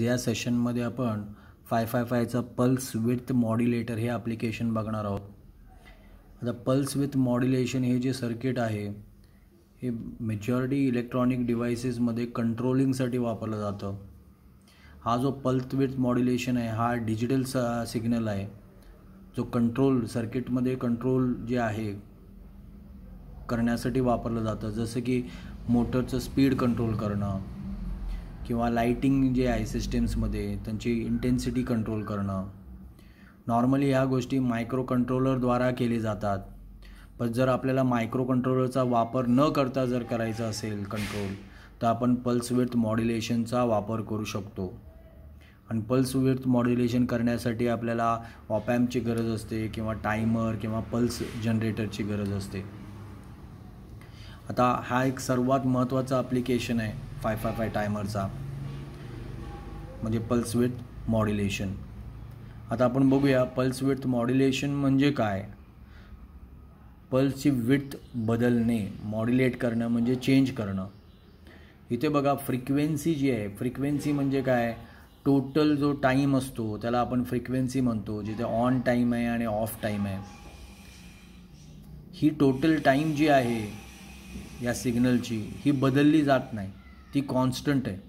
या सेशनमध्ये आपण फाय फाय फायचं पल्स विथ मॉड्युलेटर हे ॲप्लिकेशन बघणार आहोत आता पल्स विथ मॉड्युलेशन हे जे सर्किट आहे हे मेजॉरिटी इलेक्ट्रॉनिक डिव्हायसेसमध्ये कंट्रोलिंगसाठी वापरलं जातं हा जो पल्स विथ मॉड्युलेशन आहे हा डिजिटल स सिग्नल आहे जो कंट्रोल सर्किटमध्ये कंट्रोल जे आहे करण्यासाठी वापरलं जातं जसं की मोटरचं स्पीड कंट्रोल करणं किंवा लाईटिंग जे आहे सिस्टेम्समध्ये त्यांची इंटेन्सिटी कंट्रोल करणं नॉर्मली ह्या गोष्टी मायक्रो कंट्रोलरद्वारा केले जातात पण जर आपल्याला मायक्रो कंट्रोलरचा वापर न करता जर करायचा असेल कंट्रोल तर आपण पल्स विर्थ मॉड्युलेशनचा वापर करू शकतो आणि पल्स विर्थ मॉड्युलेशन करण्यासाठी आपल्याला ऑपॅम्पची गरज असते किंवा टायमर किंवा पल्स जनरेटरची गरज असते आता हा एक सर्वात महत्त्वाचा ॲप्लिकेशन आहे फाय फाय फाय टायमरचा म्हणजे पल्स विथ मॉड्युलेशन आता आपण बघूया पल्स विथ मॉड्युलेशन म्हणजे काय पल्सची विथ बदलणे मॉड्युलेट करणं म्हणजे चेंज करणं इथे बघा फ्रिक्वेन्सी जी आहे फ्रिक्वेन्सी म्हणजे काय टोटल जो टाईम असतो त्याला आपण फ्रिक्वेन्सी म्हणतो जिथे ऑन टाईम आहे आणि ऑफ टाईम आहे ही टोटल टाईम जी आहे या सिग्नलची ही बदलली जात नाही ती कॉन्स्टंट आहे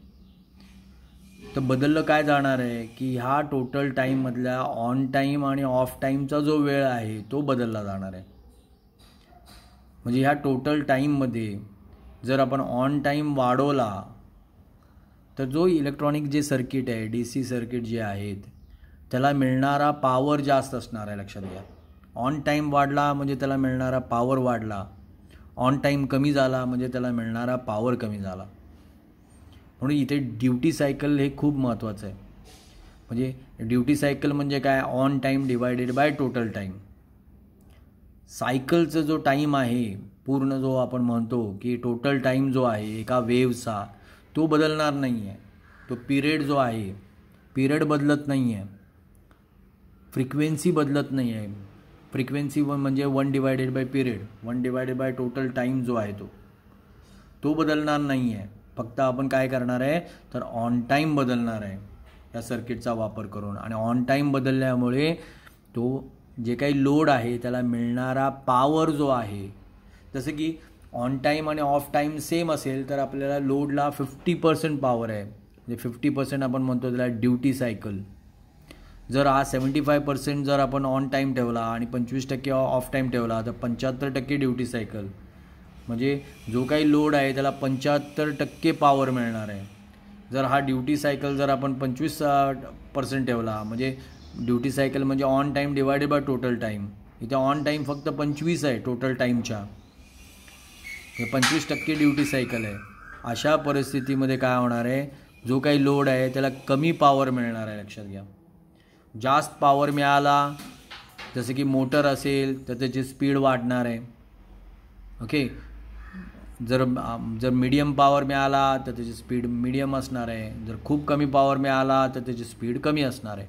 तर बदललं काय जाणार आहे की ह्या टोटल टाईममधल्या ऑन टाईम आणि ऑफ टाईमचा जो वेळ आहे तो बदलला जाणार आहे म्हणजे ह्या टोटल टाईममध्ये जर आपण ऑन टाईम वाढवला तर जो इलेक्ट्रॉनिक जे सर्किट आहे डी सी सर्किट जे आहेत त्याला मिळणारा पावर जास्त असणार आहे लक्षात घ्या ऑन टाईम वाढला म्हणजे त्याला मिळणारा पावर वाढला ऑन टाईम कमी झाला म्हणजे त्याला मिळणारा पावर कमी झाला म्हणून इथे ड्युटी सायकल हे खूप महत्त्वाचं आहे म्हणजे ड्युटी सायकल म्हणजे काय on time divided by total time सायकलचं जो टाईम आहे पूर्ण जो आपण म्हणतो की टोटल टाईम जो आहे एका वेव्हचा तो बदलणार नाही आहे तो पिरियड जो आहे पिरियड बदलत नाही आहे फ्रिक्वेन्सी बदलत नाही आहे फ्रिक्वेन्सी वन म्हणजे one divided by period one divided by total time जो आहे तो तो बदलणार नाही आहे फक्त आपण काय करणार आहे तर ऑन टाईम बदलणार आहे या सर्किटचा वापर करून आणि ऑन टाईम बदलल्यामुळे तो जे काही लोड आहे त्याला मिळणारा पावर जो आहे जसं की ऑन टाईम आणि ऑफ टाईम सेम असेल तर आपल्याला लोडला फिफ्टी पर्सेंट पावर आहे म्हणजे फिफ्टी पर्सेंट आपण म्हणतो त्याला ड्युटी सायकल जर हा सेवन्टी फाय पर्सेंट जर आपण ऑन टाईम ठेवला आणि पंचवीस टक्के ऑफ टाईम ठेवला तर पंच्याहत्तर टक्के ड्युटी सायकल म्हणजे जो काही लोड आहे त्याला पंच्याहत्तर टक्के पॉवर मिळणार आहे जर हा ड्युटी सायकल जर आपण पंचवीस पर्सेंट ठेवला म्हणजे ड्युटी सायकल म्हणजे on time divided by total time इथे ऑन टाईम फक्त पंचवीस आहे टोटल टाईमच्या हे पंचवीस टक्के ड्युटी सायकल आहे अशा परिस्थितीमध्ये काय होणार आहे जो काही लोड आहे त्याला कमी पॉवर मिळणार आहे लक्षात घ्या जास्त पॉवर मिळाला जसं की मोटर असेल तर त्याची स्पीड वाढणार आहे ओके जर जर मीडियम पॉवर मिळाला तर त्याची स्पीड मीडियम असणार आहे जर खूप कमी पॉवर मिळाला तर त्याची स्पीड कमी असणार आहे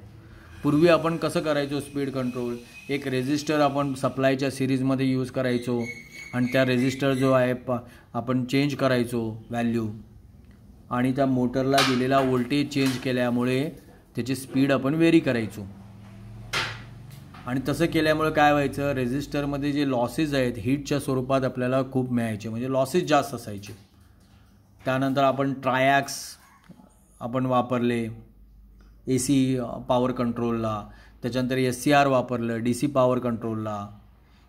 पूर्वी आपण कसं करायचो स्पीड कंट्रोल एक रेजिस्टर आपण सप्लायच्या सिरीजमध्ये यूज करायचो आणि त्या रेजिस्टर जो आहे प आपण चेंज करायचो व्हॅल्यू आणि त्या मोटरला दिलेला वोल्टेज चेंज केल्यामुळे त्याची स्पीड आपण वेरी करायचो आणि तसं केल्यामुळे काय व्हायचं रेजिस्टरमध्ये जे लॉसेस आहेत हीटच्या स्वरूपात आपल्याला खूप मिळायचे म्हणजे लॉसेस जास्त असायचे त्यानंतर आपण ट्रायॅक्स आपण वापरले ए सी पॉवर कंट्रोलला त्याच्यानंतर एस सी आर वापरलं डी सी पॉवर कंट्रोलला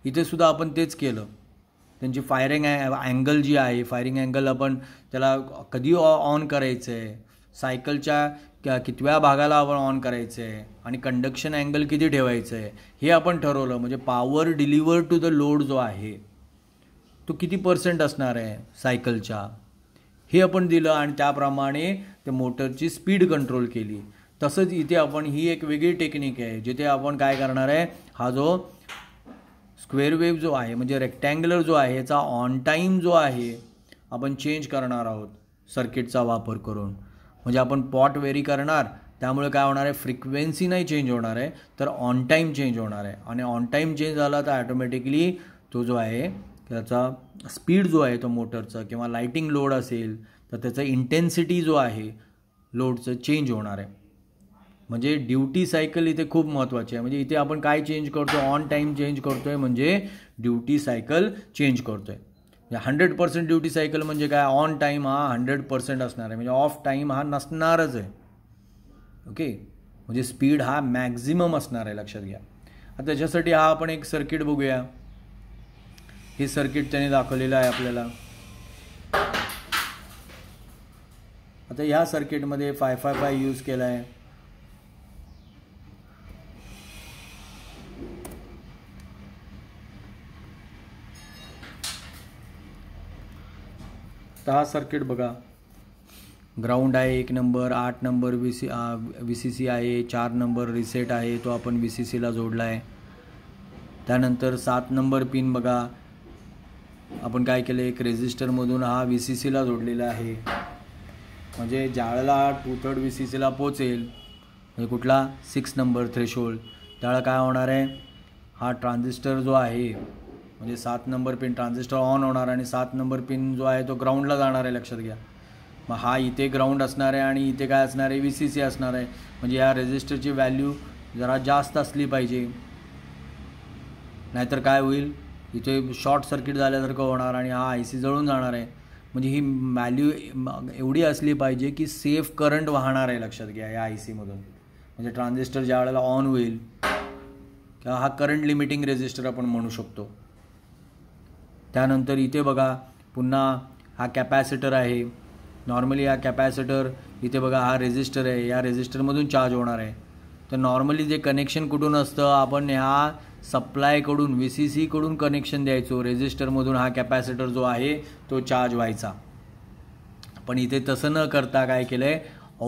इथेसुद्धा आपण तेच केलं त्यांची फायरिंग अँगल जी आहे फायरिंग अँगल आपण त्याला कधी ऑन करायचं आहे सायकलच्या कितव्या भागाला आपण ऑन करायचं आहे आणि कंडक्शन अँगल किती ठेवायचं आहे हे आपण ठरवलं म्हणजे power deliver to the load जो आहे तो किती पर्सेंट असणार आहे सायकलच्या हे आपण दिलं आणि त्याप्रमाणे त्या मोटरची स्पीड कंट्रोल केली तसंच इथे आपण ही एक वेगळी टेक्निक आहे जिथे आपण काय करणार आहे हा जो स्क्वेअर वेव्ह जो आहे म्हणजे रेक्टँग्युलर जो आहे याचा ऑन टाईम जो आहे आपण चेंज करणार आहोत सर्किटचा वापर करून म्हणजे आपण पॉट वेरी करणार त्यामुळे काय होणार आहे फ्रिक्वेन्सी नाही चेंज होणार आहे तर ऑन टाईम चेंज होणार आहे आणि ऑन टाईम चेंज झाला तर ॲटोमॅटिकली तो जो आहे त्याचा स्पीड जो आहे तो मोटरचा किंवा लाईटिंग लोड असेल तर त्याचा इंटेन्सिटी जो आहे लोडचं चेंज होणार आहे म्हणजे ड्युटी सायकल इथे खूप महत्त्वाची आहे म्हणजे इथे आपण काय चेंज करतो ऑन टाईम चेंज करतो आहे म्हणजे ड्युटी सायकल चेंज करतो आहे म्हणजे हंड्रेड पर्सेंट ड्युटी सायकल म्हणजे काय ऑन टाईम हा हंड्रेड पर्सेंट असणार आहे म्हणजे ऑफ टाईम हा नसणारच आहे ओके म्हणजे स्पीड हा मॅक्झिमम असणार आहे लक्षात घ्या आता त्याच्यासाठी हा आपण एक सर्किट बघूया हे सर्किट त्याने दाखवलेलं आहे आपल्याला आता ह्या सर्किटमध्ये फाय फाय फाय यूज केला आहे दहा सर्किट बघा ग्राउंड आहे एक नंबर आठ number V C V C C आहे चार नंबर रिसेट आहे तो आपण वी सी सीला जोडला आहे त्यानंतर सात नंबर पिन बघा आपण काय केलं एक रेजिस्टरमधून हा वी सी सीला जोडलेला आहे म्हणजे जाळला टू थर्ड वी सी सीला पोचेल म्हणजे कुठला सिक्स नंबर थ्रेशोल्ड त्याला काय होणार आहे हा ट्रान्झिस्टर जो आहे म्हणजे सात नंबर पिन ट्रान्झिस्टर ऑन होणार आणि सात नंबर पिन जो आहे तो ग्राउंडला जाणार आहे लक्षात घ्या मग हा इथे ग्राउंड असणार आहे आणि इथे काय असणार आहे वी सी सी असणार आहे म्हणजे या रेजिस्टरची व्हॅल्यू जरा जास्त असली पाहिजे नाहीतर काय होईल इथे शॉर्ट सर्किट झाल्यासारखं होणार आणि हा आय सी जळून जाणार आहे म्हणजे ही व्हॅल्यू एवढी असली पाहिजे की सेफ करंट वाहणार आहे लक्षात घ्या या आय सीमधून म्हणजे ट्रान्झिस्टर ज्या वेळेला ऑन होईल किंवा हा करंट लिमिटिंग रेजिस्टर आपण म्हणू शकतो त्यानंतर इथे बघा पुन्हा हा कॅपॅसिटर आहे नॉर्मली हा कॅपॅसिटर इथे बघा हा रेजिस्टर आहे या रेजिस्टरमधून चार्ज होणार आहे तर नॉर्मली जे कनेक्शन कुठून असतं आपण ह्या सप्लायकडून व्ही सी सीकडून कनेक्शन द्यायचो रेजिस्टरमधून हा कॅपॅसिटर जो आहे तो चार्ज व्हायचा पण इथे तसं न करता काय केलं आहे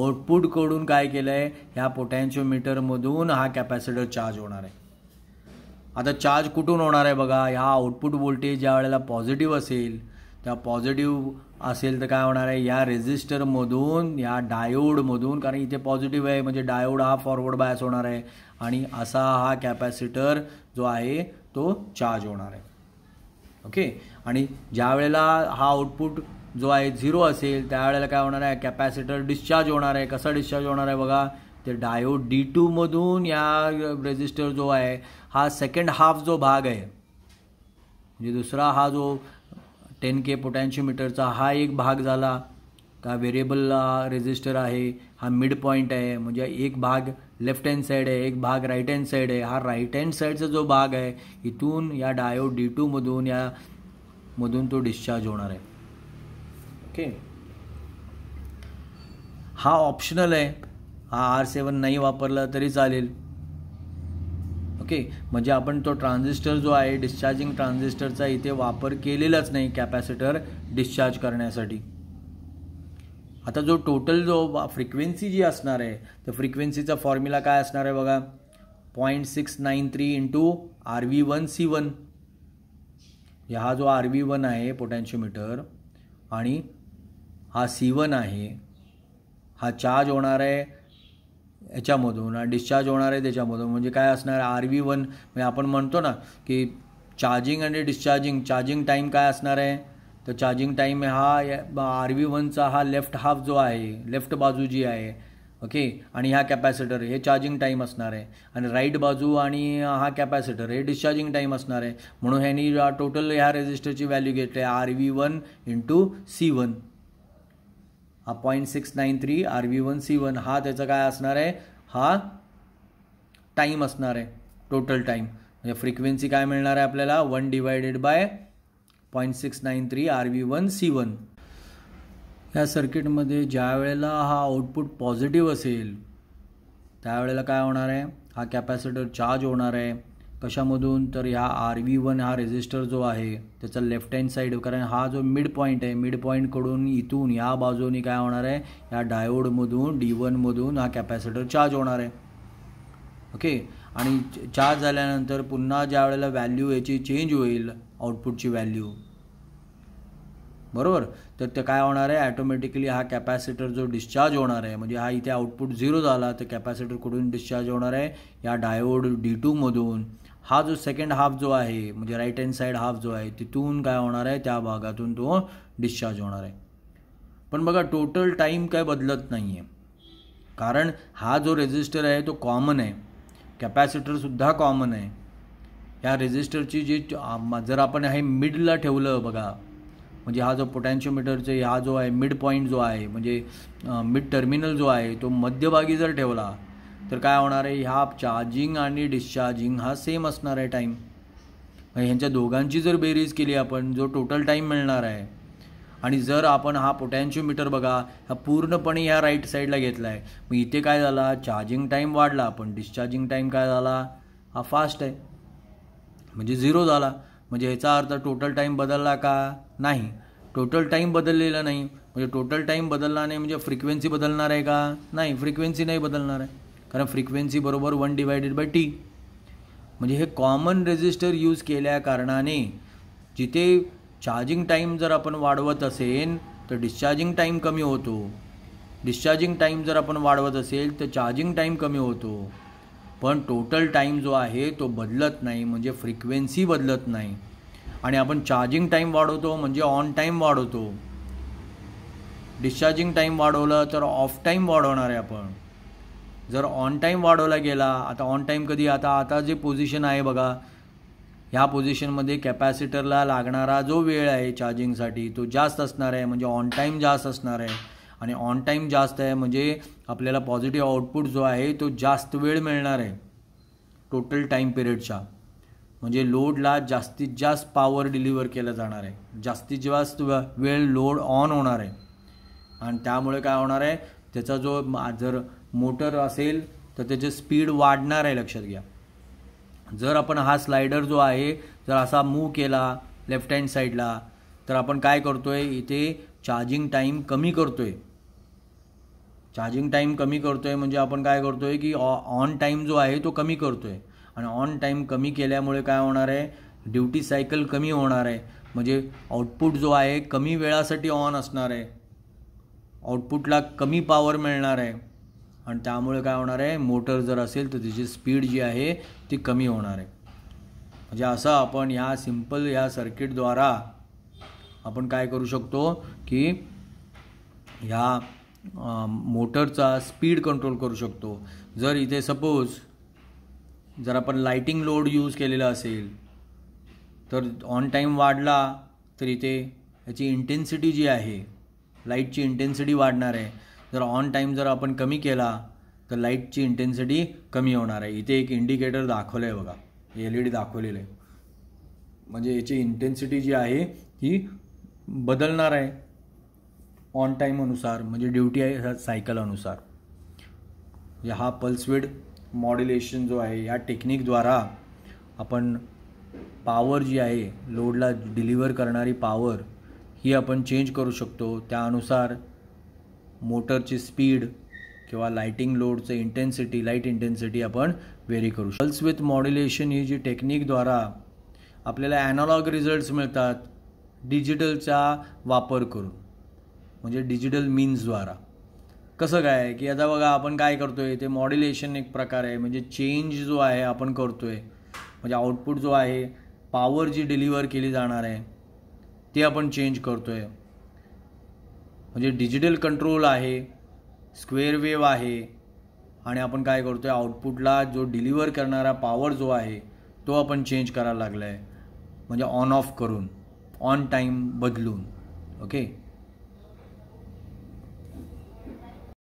आउटपुटकडून काय केलं आहे ह्या पोटॅन्शिओमीटरमधून हा कॅपॅसिटर चार्ज होणार आहे आता चार्ज कुठून होणार आहे बघा ह्या आउटपुट व्होल्टेज ज्या वेळेला पॉझिटिव्ह असेल त्या पॉझिटिव्ह असेल तर काय होणार आहे या रेजिस्टरमधून या डायोडमधून कारण इथे पॉझिटिव्ह आहे म्हणजे डायोड हा फॉरवर्ड बायस होणार आहे आणि असा हा कॅपॅसिटर जो आहे तो चार्ज होणार आहे ओके आणि ज्या वेळेला हा आउटपुट जो आहे झिरो असेल त्यावेळेला काय होणार आहे कॅपॅसिटर डिस्चार्ज होणार आहे कसा डिस्चार्ज होणार आहे बघा ते डायोड डी टूमधून या रेजिस्टर जो आहे हा सेकंड हाफ जो भाग आहे म्हणजे दुसरा हा जो टेन के पोटॅन्शियोमीटरचा हा एक भाग झाला का व्हेरिएबल रेजिस्टर आहे हा मिड पॉईंट आहे म्हणजे एक भाग लेफ्ट हँड साईड आहे एक भाग राईट हँड साईड आहे हा राईट हँड साईडचा जो भाग आहे इथून या डायो डी टूमधून या मधून तो डिस्चार्ज होणार आहे ओके हा ऑप्शनल आहे हा आर सेवन नाही वापरला तरी चालेल ओके म्हणजे आपण तो ट्रान्झिस्टर जो आहे डिस्चार्जिंग ट्रान्झिस्टरचा इथे वापर केलेलाच नाही कॅपॅसिटर डिस्चार्ज करण्यासाठी आता जो टोटल जो फ्रिक्वेन्सी जी असणार आहे तर फ्रिक्वेन्सीचा फॉर्म्युला काय असणार आहे बघा point six nine three into R V one C one हा जो आर व्ही वन आहे पोटॅन्शियोमीटर आणि हा सी वन आहे हा चार्ज होणार आहे याच्यामधून डिस्चार्ज होणार आहे त्याच्यामधून म्हणजे काय असणार आर व्ही वन म्हणजे आपण म्हणतो ना की चार्जिंग आणि डिस्चार्जिंग चार्जिंग टाईम काय असणार आहे तर चार्जिंग टाईम हा आर व्ही वनचा हा लेफ्ट हाफ जो आहे लेफ्ट बाजू जी आहे ओके आणि हा कॅपॅसिटर हे चार्जिंग टाईम असणार आहे आणि राईट बाजू आणि हा कॅपॅसिटर हे डिस्चार्जिंग टाईम असणार आहे म्हणून ह्यांनी टोटल ह्या रेजिस्टरची व्हॅल्यू घेतली आहे R V one into C one हा point six nine three R V one C one हा त्याचा काय असणार आहे हा टाईम असणार आहे टोटल टाईम म्हणजे फ्रिक्वेन्सी काय मिळणार आहे आपल्याला one divided by point six nine three R V one C one या सर्किटमध्ये ज्या वेळेला हा आउटपुट पॉझिटिव्ह असेल त्यावेळेला काय होणार आहे हा कॅपॅसिटर चार्ज होणार आहे कशामधून तर ह्या आर व्ही वन हा रेजिस्टर जो आहे त्याचा लेफ्ट हँड साईड कारण हा जो मिड पॉईंट आहे मिड पॉईंटकडून इथून या बाजूनी काय होणार आहे या डायोडमधून डी वनमधून हा कॅपॅसिटर चार्ज होणार आहे ओके आणि चार्ज झाल्यानंतर पुन्हा ज्या वेळेला व्हॅल्यू याची चेंज होईल आउटपुटची व्हॅल्यू बरोबर तर ते काय होणार आहे ॲटोमॅटिकली हा कॅपॅसिटर जो डिस्चार्ज होणार आहे म्हणजे हा इथे आउटपुट झिरो झाला तर कॅपॅसिटरकडून डिस्चार्ज होणार आहे या डायोड डी टूमधून हा जो सेकंड हाफ जो आहे म्हणजे राईट हँड साईड हाफ जो आहे तिथून काय होणार आहे त्या भागातून तो डिस्चार्ज होणार आहे पण बघा टोटल टाईम काय बदलत नाही आहे कारण हा जो रेजिस्टर आहे तो कॉमन आहे कॅपॅसिटरसुद्धा कॉमन आहे ह्या रेजिस्टरची जी जर आपण हे मिडला ठेवलं बघा म्हणजे हा जो पोटॅन्शियोमीटरचे हा जो आहे मिड पॉईंट जो आहे म्हणजे मिड टर्मिनल जो आहे तो मध्यभागी जर ठेवला तर काय होणार आहे ह्या चार्जिंग आणि डिस्चार्जिंग हा सेम असणार आहे टाईम म्हणजे ह्यांच्या दोघांची जर बेरीज केली आपण जो टोटल टाईम मिळणार आहे आणि जर आपण हा मीटर बघा हा पूर्णपणे ह्या राईट साईडला घेतला आहे मग इथे काय झाला चार्जिंग टाईम वाढला पण डिस्चार्जिंग टाईम काय झाला हा फास्ट आहे म्हणजे झिरो झाला म्हणजे ह्याचा अर्थ टोटल टाईम बदलला का नाही टोटल टाईम बदललेला नाही म्हणजे टोटल टाईम बदलला नाही म्हणजे फ्रिक्वेन्सी बदलणार आहे का नाही फ्रिक्वेन्सी नाही बदलणार आहे कारण फ्रिक्वेन्सी बरोबर वन डिवायडेड बाय टी म्हणजे हे कॉमन रेजिस्टर यूज केल्या कारणाने जिथे चार्जिंग टाईम जर आपण वाढवत असेल तर डिस्चार्जिंग टाईम कमी होतो डिस्चार्जिंग टाईम जर आपण वाढवत असेल तर चार्जिंग टाईम कमी होतो पण टोटल टाईम जो आहे तो बदलत नाही म्हणजे फ्रिक्वेन्सी बदलत नाही आणि आपण चार्जिंग टाईम वाढवतो म्हणजे ऑन टाईम वाढवतो डिस्चार्जिंग टाईम वाढवलं तर ऑफ टाईम वाढवणार आहे आपण जर ऑन टाईम वाढवला गेला आता ऑन टाईम कधी आता आता जे पोझिशन आहे बघा ह्या पोझिशनमध्ये कॅपॅसिटरला लागणारा जो वेळ आहे चार्जिंगसाठी तो जास्त असणार आहे म्हणजे ऑन टाईम जास्त असणार आहे आणि ऑन टाईम जास्त आहे म्हणजे आपल्याला पॉझिटिव्ह आउटपुट जो आहे तो जास्त वेळ मिळणार आहे टोटल टाईम पिरियडच्या म्हणजे लोडला जास्तीत जास्त पॉवर डिलिव्हर केला जाणार आहे जास्तीत जास्त वेळ लोड ऑन होणार आहे आणि त्यामुळे काय होणार आहे त्याचा जो जर मोटर असेल तर त्याचे स्पीड वाढणार आहे लक्षात घ्या जर आपण हा स्लायडर जो आहे जर असा मूव्ह केला लेफ्ट हँड साईडला तर आपण काय करतोय इथे चार्जिंग टाईम कमी करतोय चार्जिंग टाईम कमी करतोय म्हणजे आपण काय करतोय की ऑन टाईम जो आहे तो कमी करतोय आणि ऑन टाईम कमी केल्यामुळे काय होणार आहे ड्युटी सायकल कमी होणार आहे म्हणजे आउटपुट जो आहे कमी वेळासाठी ऑन असणार आहे आउटपुटला कमी पॉवर मिळणार आहे आणि त्यामुळे काय होणार आहे मोटर जर असेल तर तिची स्पीड जी आहे ती कमी होणार आहे म्हणजे असं आपण ह्या सिंपल ह्या सर्किटद्वारा आपण काय करू शकतो की ह्या मोटरचा स्पीड कंट्रोल करू शकतो जर इथे सपोज जर आपण लाईटिंग लोड यूज केलेला असेल तर ऑन टाईम वाढला तर इथे याची इंटेन्सिटी जी आहे लाईटची इंटेन्सिटी वाढणार आहे जर ऑन टाईम जर आपण कमी केला तर लाईटची इंटेन्सिटी कमी होणार आहे इथे एक इंडिकेटर दाखवलं आहे बघा एल ई e डी दाखवलेलं आहे म्हणजे याची इंटेन्सिटी जी आहे ती बदलणार आहे ऑन अनुसार म्हणजे ड्युटी आहे सायकलनुसार अनुसार हा पल्सवेड मॉड्युलेशन जो आहे या टेक्निकद्वारा आपण पावर जी आहे लोडला डिलिवर करणारी पावर ही आपण चेंज करू शकतो त्यानुसार मोटरची स्पीड किंवा लाईटिंग लोडचं इंटेन्सिटी लाईट इंटेन्सिटी आपण व्हेरी करू शकतो पल्स विथ मॉड्युलेशन ही जी टेक्निकद्वारा आपल्याला ॲनालॉग रिझल्ट्स मिळतात डिजिटलचा वापर करून म्हणजे डिजिटल मीन्सद्वारा कसं काय की आता बघा आपण काय करतो आहे ते मॉड्युलेशन एक प्रकार आहे म्हणजे चेंज जो आहे आपण करतो आहे म्हणजे आउटपुट जो आहे पॉवर जी डिलिव्हर केली जाणार आहे ती आपण चेंज करतो आहे म्हणजे डिजिटल कंट्रोल आहे स्क्वेअर वेव्ह आहे आणि आपण काय करतो आहे आउटपुटला जो डिलिव्हर करणारा पॉवर जो आहे तो आपण चेंज करायला लागला आहे म्हणजे ऑन ऑफ करून ऑन टाईम बदलून ओके